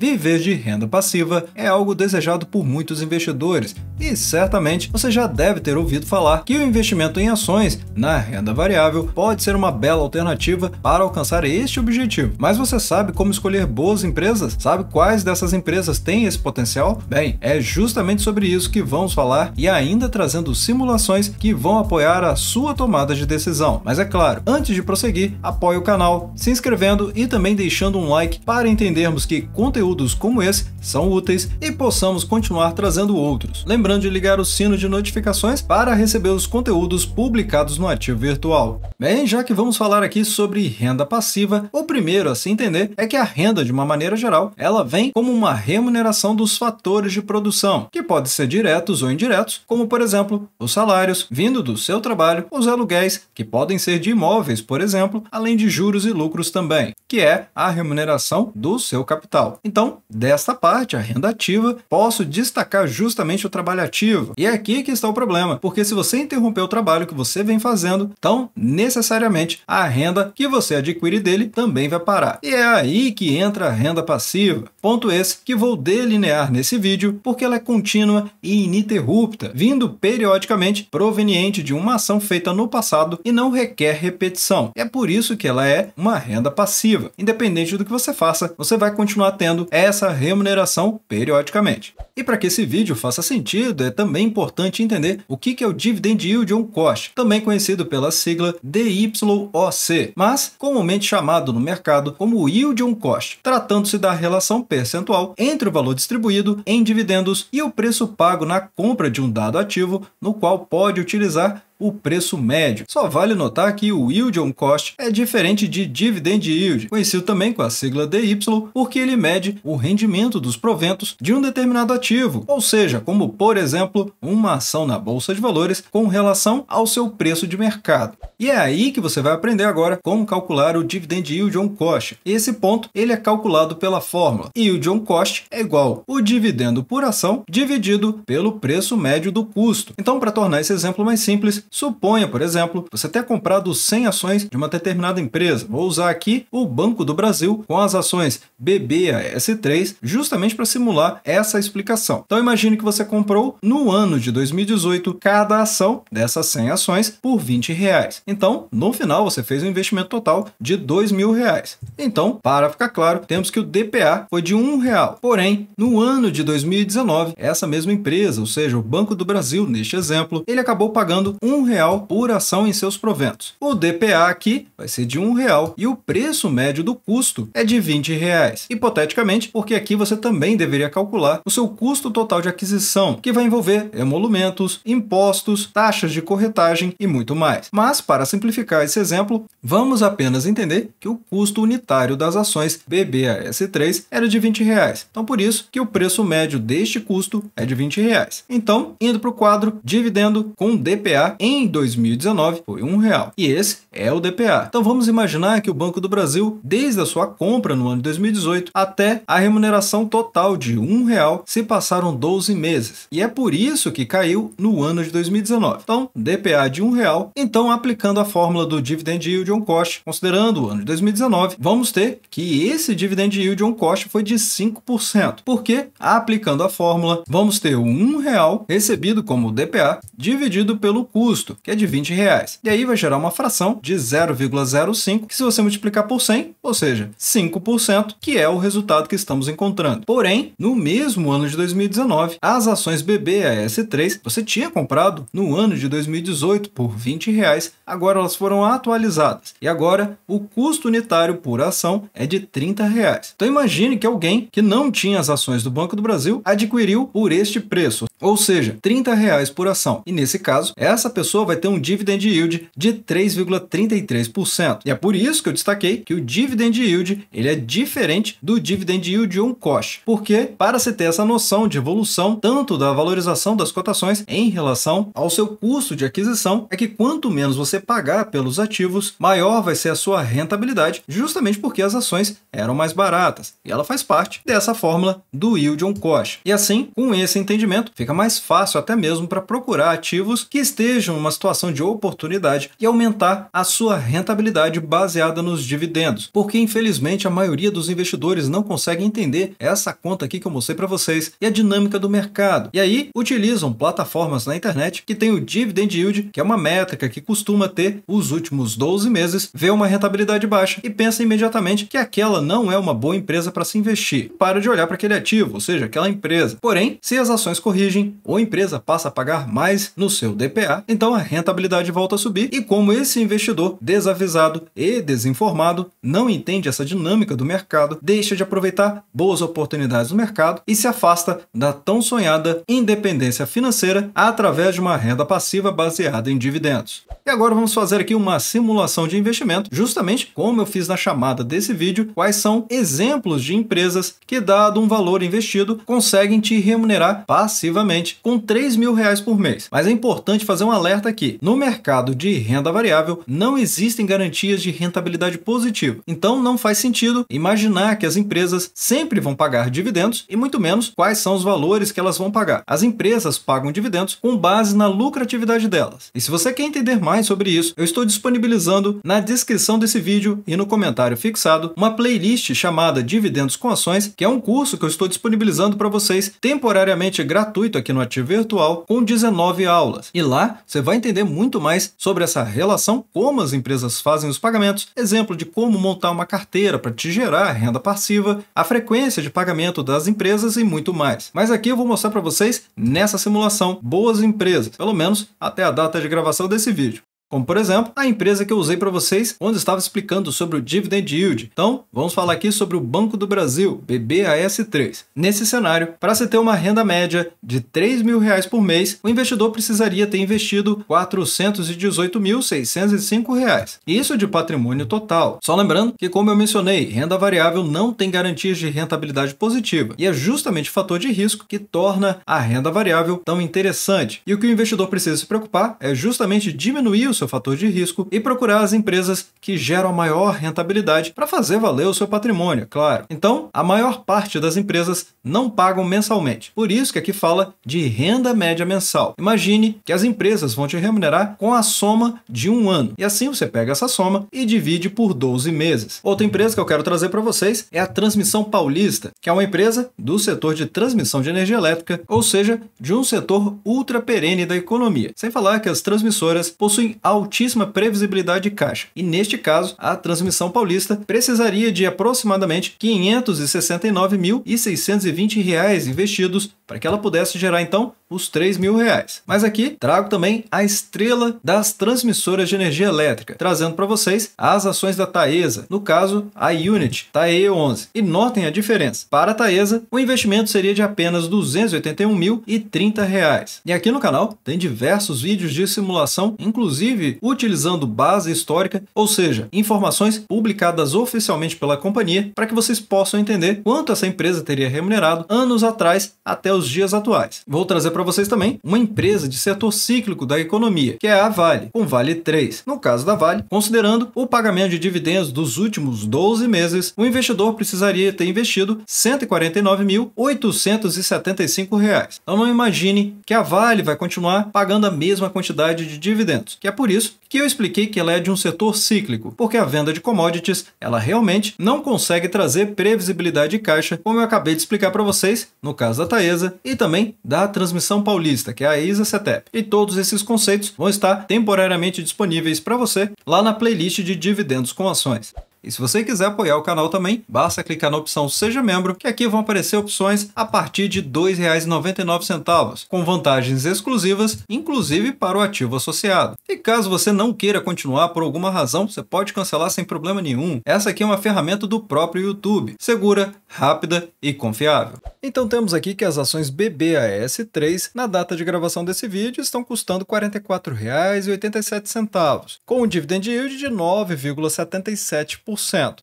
Viver de renda passiva é algo desejado por muitos investidores e certamente você já deve ter ouvido falar que o investimento em ações na renda variável pode ser uma bela alternativa para alcançar este objetivo. Mas você sabe como escolher boas empresas? Sabe quais dessas empresas têm esse potencial? Bem, é justamente sobre isso que vamos falar e ainda trazendo simulações que vão apoiar a sua tomada de decisão. Mas é claro, antes de prosseguir, apoie o canal se inscrevendo e também deixando um like para entendermos que conteúdo conteúdos como esse são úteis e possamos continuar trazendo outros. Lembrando de ligar o sino de notificações para receber os conteúdos publicados no ativo virtual. Bem, já que vamos falar aqui sobre renda passiva, o primeiro a se entender é que a renda, de uma maneira geral, ela vem como uma remuneração dos fatores de produção, que podem ser diretos ou indiretos, como por exemplo, os salários vindo do seu trabalho, os aluguéis, que podem ser de imóveis, por exemplo, além de juros e lucros também, que é a remuneração do seu capital. Então, então, desta parte, a renda ativa, posso destacar justamente o trabalho ativo. E é aqui que está o problema, porque se você interromper o trabalho que você vem fazendo, então necessariamente a renda que você adquire dele também vai parar. E é aí que entra a renda passiva. Ponto esse que vou delinear nesse vídeo, porque ela é contínua e ininterrupta, vindo periodicamente proveniente de uma ação feita no passado e não requer repetição. É por isso que ela é uma renda passiva. Independente do que você faça, você vai continuar tendo essa remuneração periodicamente. E para que esse vídeo faça sentido, é também importante entender o que é o Dividend Yield on Cost, também conhecido pela sigla DYOC, mas comumente chamado no mercado como Yield on Cost, tratando-se da relação percentual entre o valor distribuído em dividendos e o preço pago na compra de um dado ativo, no qual pode utilizar o preço médio. Só vale notar que o Yield on Cost é diferente de Dividend Yield, conhecido também com a sigla DY, porque ele mede o rendimento dos proventos de um determinado ativo, ou seja, como por exemplo, uma ação na bolsa de valores com relação ao seu preço de mercado. E é aí que você vai aprender agora como calcular o dividend yield on cost. Esse ponto ele é calculado pela fórmula yield on cost é igual o dividendo por ação dividido pelo preço médio do custo. Então, para tornar esse exemplo mais simples, suponha, por exemplo, você ter comprado 100 ações de uma determinada empresa. Vou usar aqui o Banco do Brasil com as ações BBAS3 justamente para simular essa explicação. Então, imagine que você comprou no ano de 2018 cada ação dessas 100 ações por 20 reais. Então, no final, você fez um investimento total de R$ 2.000. Então, para ficar claro, temos que o DPA foi de R$ real. Porém, no ano de 2019, essa mesma empresa, ou seja, o Banco do Brasil, neste exemplo, ele acabou pagando R$ real por ação em seus proventos. O DPA aqui vai ser de R$ real e o preço médio do custo é de R$ reais. Hipoteticamente, porque aqui você também deveria calcular o seu custo total de aquisição, que vai envolver emolumentos, impostos, taxas de corretagem e muito mais. Mas, para para simplificar esse exemplo, vamos apenas entender que o custo unitário das ações BBAS3 era de 20 reais. Então por isso que o preço médio deste custo é de 20 reais. Então, indo para o quadro, dividendo com DPA em 2019 foi um real. E esse é o DPA. Então vamos imaginar que o Banco do Brasil, desde a sua compra no ano de 2018 até a remuneração total de um real, se passaram 12 meses. E é por isso que caiu no ano de 2019. Então, DPA de um real. Então aplicando aplicando a fórmula do Dividend Yield on Cost, considerando o ano de 2019, vamos ter que esse Dividend Yield on Cost foi de 5%, porque aplicando a fórmula, vamos ter um real recebido como DPA dividido pelo custo, que é de 20 reais. E aí vai gerar uma fração de 0,05, que se você multiplicar por 100, ou seja, 5%, que é o resultado que estamos encontrando. Porém, no mesmo ano de 2019, as ações BBAS3 você tinha comprado no ano de 2018 por 20 reais agora elas foram atualizadas e agora o custo unitário por ação é de 30 reais. Então imagine que alguém que não tinha as ações do Banco do Brasil adquiriu por este preço, ou seja, 30 reais por ação. E nesse caso, essa pessoa vai ter um dividend yield de 3,33%. E é por isso que eu destaquei que o dividend yield ele é diferente do dividend yield de um porque para se ter essa noção de evolução tanto da valorização das cotações em relação ao seu custo de aquisição, é que quanto menos você você pagar pelos ativos, maior vai ser a sua rentabilidade, justamente porque as ações eram mais baratas. E ela faz parte dessa fórmula do yield on cost. E assim, com esse entendimento, fica mais fácil até mesmo para procurar ativos que estejam numa situação de oportunidade e aumentar a sua rentabilidade baseada nos dividendos. Porque infelizmente a maioria dos investidores não consegue entender essa conta aqui que eu mostrei para vocês e a dinâmica do mercado. E aí utilizam plataformas na internet que tem o dividend yield, que é uma métrica que costuma T os últimos 12 meses, vê uma rentabilidade baixa e pensa imediatamente que aquela não é uma boa empresa para se investir. Para de olhar para aquele ativo, ou seja, aquela empresa. Porém, se as ações corrigem ou a empresa passa a pagar mais no seu DPA, então a rentabilidade volta a subir e como esse investidor desavisado e desinformado não entende essa dinâmica do mercado, deixa de aproveitar boas oportunidades do mercado e se afasta da tão sonhada independência financeira através de uma renda passiva baseada em dividendos. E agora vamos fazer aqui uma simulação de investimento, justamente como eu fiz na chamada desse vídeo, quais são exemplos de empresas que, dado um valor investido, conseguem te remunerar passivamente com 3 mil reais por mês. Mas é importante fazer um alerta aqui. No mercado de renda variável, não existem garantias de rentabilidade positiva. Então não faz sentido imaginar que as empresas sempre vão pagar dividendos e muito menos quais são os valores que elas vão pagar. As empresas pagam dividendos com base na lucratividade delas. E se você quer entender mais sobre sobre isso, eu estou disponibilizando na descrição desse vídeo e no comentário fixado uma playlist chamada Dividendos com Ações, que é um curso que eu estou disponibilizando para vocês temporariamente gratuito aqui no Ativo Virtual, com 19 aulas. E lá você vai entender muito mais sobre essa relação, como as empresas fazem os pagamentos, exemplo de como montar uma carteira para te gerar renda passiva, a frequência de pagamento das empresas e muito mais. Mas aqui eu vou mostrar para vocês, nessa simulação, boas empresas, pelo menos até a data de gravação desse vídeo. Como, por exemplo, a empresa que eu usei para vocês, onde estava explicando sobre o dividend yield. Então, vamos falar aqui sobre o Banco do Brasil, BBAS3. Nesse cenário, para se ter uma renda média de R$ mil reais por mês, o investidor precisaria ter investido R$ 418.605. Isso de patrimônio total. Só lembrando que, como eu mencionei, renda variável não tem garantias de rentabilidade positiva e é justamente o fator de risco que torna a renda variável tão interessante. E o que o investidor precisa se preocupar é justamente diminuir os seu fator de risco e procurar as empresas que geram a maior rentabilidade para fazer valer o seu patrimônio, claro. Então, a maior parte das empresas não pagam mensalmente. Por isso que aqui fala de renda média mensal. Imagine que as empresas vão te remunerar com a soma de um ano. E assim você pega essa soma e divide por 12 meses. Outra empresa que eu quero trazer para vocês é a Transmissão Paulista, que é uma empresa do setor de transmissão de energia elétrica, ou seja, de um setor ultra perene da economia. Sem falar que as transmissoras possuem altíssima previsibilidade de caixa. E neste caso, a transmissão paulista precisaria de aproximadamente R$ 569.620 investidos para que ela pudesse gerar então os 3 mil reais. Mas aqui trago também a estrela das transmissoras de energia elétrica, trazendo para vocês as ações da Taesa, no caso a Unit TAE 11. E notem a diferença. Para a Taesa, o investimento seria de apenas R$ 281.030. Reais. E aqui no canal tem diversos vídeos de simulação, inclusive utilizando base histórica, ou seja, informações publicadas oficialmente pela companhia, para que vocês possam entender quanto essa empresa teria remunerado anos atrás até os nos dias atuais. Vou trazer para vocês também uma empresa de setor cíclico da economia, que é a Vale, com Vale 3. No caso da Vale, considerando o pagamento de dividendos dos últimos 12 meses, o investidor precisaria ter investido R$ 149.875. Então não imagine que a Vale vai continuar pagando a mesma quantidade de dividendos, que é por isso que eu expliquei que ela é de um setor cíclico, porque a venda de commodities, ela realmente não consegue trazer previsibilidade de caixa, como eu acabei de explicar para vocês no caso da Taesa e também da Transmissão Paulista, que é a ISA-CETEP. E todos esses conceitos vão estar temporariamente disponíveis para você lá na playlist de dividendos com ações. E se você quiser apoiar o canal também, basta clicar na opção Seja Membro, que aqui vão aparecer opções a partir de R$ 2,99, com vantagens exclusivas, inclusive para o ativo associado. E caso você não queira continuar por alguma razão, você pode cancelar sem problema nenhum. Essa aqui é uma ferramenta do próprio YouTube, segura, rápida e confiável. Então temos aqui que as ações BBAS3, na data de gravação desse vídeo, estão custando R$ 44,87, com um dividend yield de 9,77%.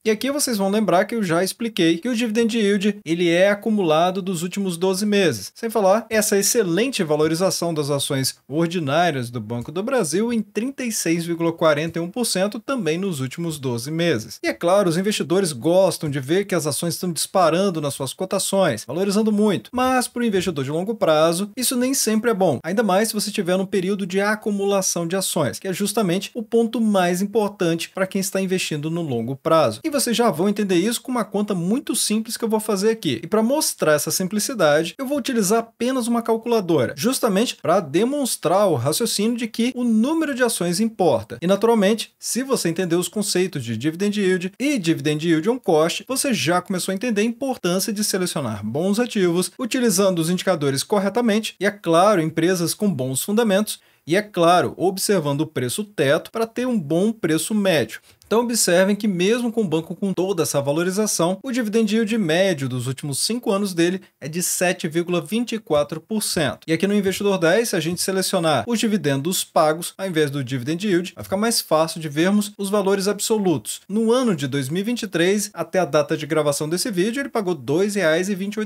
E aqui vocês vão lembrar que eu já expliquei que o dividend yield ele é acumulado dos últimos 12 meses. Sem falar essa excelente valorização das ações ordinárias do Banco do Brasil em 36,41% também nos últimos 12 meses. E é claro, os investidores gostam de ver que as ações estão disparando nas suas cotações, valorizando muito. Mas para o investidor de longo prazo, isso nem sempre é bom, ainda mais se você tiver num período de acumulação de ações, que é justamente o ponto mais importante para quem está investindo no longo prazo. E vocês já vão entender isso com uma conta muito simples que eu vou fazer aqui. E para mostrar essa simplicidade, eu vou utilizar apenas uma calculadora, justamente para demonstrar o raciocínio de que o número de ações importa. E naturalmente, se você entender os conceitos de dividend yield e dividend yield on cost, você já começou a entender a importância de selecionar bons ativos, utilizando os indicadores corretamente e, é claro, empresas com bons fundamentos e, é claro, observando o preço teto para ter um bom preço médio. Então observem que mesmo com o banco com toda essa valorização, o dividend yield médio dos últimos cinco anos dele é de 7,24%. E aqui no Investidor 10, se a gente selecionar os dividendos pagos ao invés do dividend yield, vai ficar mais fácil de vermos os valores absolutos. No ano de 2023, até a data de gravação desse vídeo, ele pagou R$ 2,28.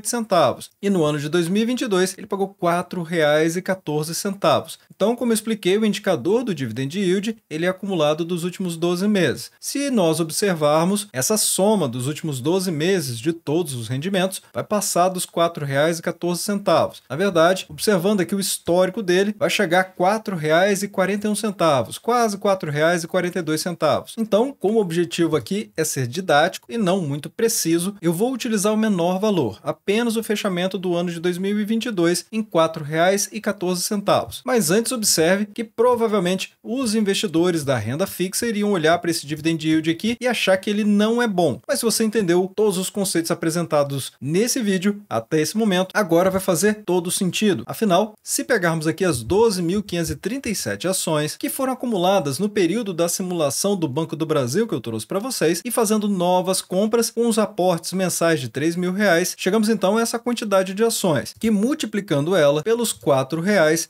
E no ano de 2022, ele pagou R$ 4,14. Então, como eu expliquei, o indicador do dividend yield ele é acumulado dos últimos 12 meses. Se nós observarmos, essa soma dos últimos 12 meses de todos os rendimentos vai passar dos R$ 4,14. Na verdade, observando aqui o histórico dele, vai chegar a R$ 4,41, quase R$ 4,42. Então, como o objetivo aqui é ser didático e não muito preciso, eu vou utilizar o menor valor, apenas o fechamento do ano de 2022 em R$ 4,14. Mas antes observe que provavelmente os investidores da renda fixa iriam olhar para esse dividendo dividend yield aqui e achar que ele não é bom. Mas se você entendeu todos os conceitos apresentados nesse vídeo até esse momento, agora vai fazer todo sentido. Afinal, se pegarmos aqui as 12.537 ações que foram acumuladas no período da simulação do Banco do Brasil que eu trouxe para vocês e fazendo novas compras com os aportes mensais de 3 mil reais, chegamos então a essa quantidade de ações, que multiplicando ela pelos 4 reais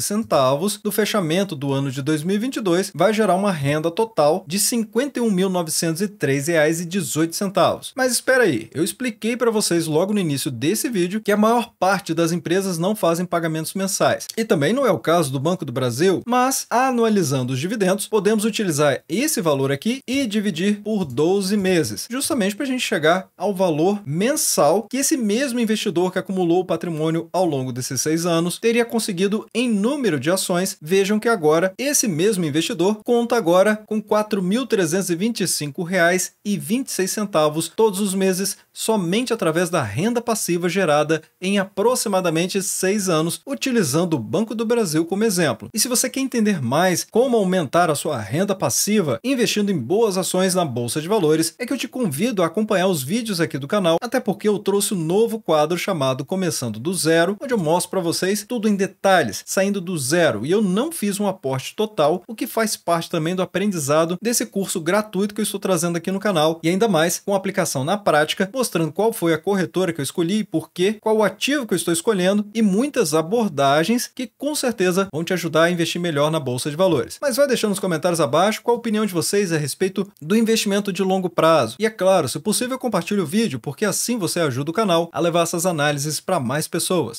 centavos do fechamento do ano de 2022 vai gerar uma renda total de R$ 51.903,18. Mas espera aí, eu expliquei para vocês logo no início desse vídeo que a maior parte das empresas não fazem pagamentos mensais. E também não é o caso do Banco do Brasil, mas anualizando os dividendos, podemos utilizar esse valor aqui e dividir por 12 meses, justamente para a gente chegar ao valor mensal que esse mesmo investidor que acumulou o patrimônio ao longo desses seis anos teria conseguido conseguido em número de ações, vejam que agora esse mesmo investidor conta agora com R$ 4.325,26 todos os meses somente através da renda passiva gerada em aproximadamente seis anos, utilizando o Banco do Brasil como exemplo. E se você quer entender mais como aumentar a sua renda passiva investindo em boas ações na Bolsa de Valores, é que eu te convido a acompanhar os vídeos aqui do canal, até porque eu trouxe um novo quadro chamado Começando do Zero, onde eu mostro para vocês tudo em detalhes, saindo do zero. E eu não fiz um aporte total, o que faz parte também do aprendizado desse curso gratuito que eu estou trazendo aqui no canal, e ainda mais com aplicação na prática, mostrando qual foi a corretora que eu escolhi, por quê, qual o ativo que eu estou escolhendo e muitas abordagens que com certeza vão te ajudar a investir melhor na bolsa de valores. Mas vai deixando nos comentários abaixo qual a opinião de vocês a respeito do investimento de longo prazo. E é claro, se possível, compartilhe o vídeo, porque assim você ajuda o canal a levar essas análises para mais pessoas.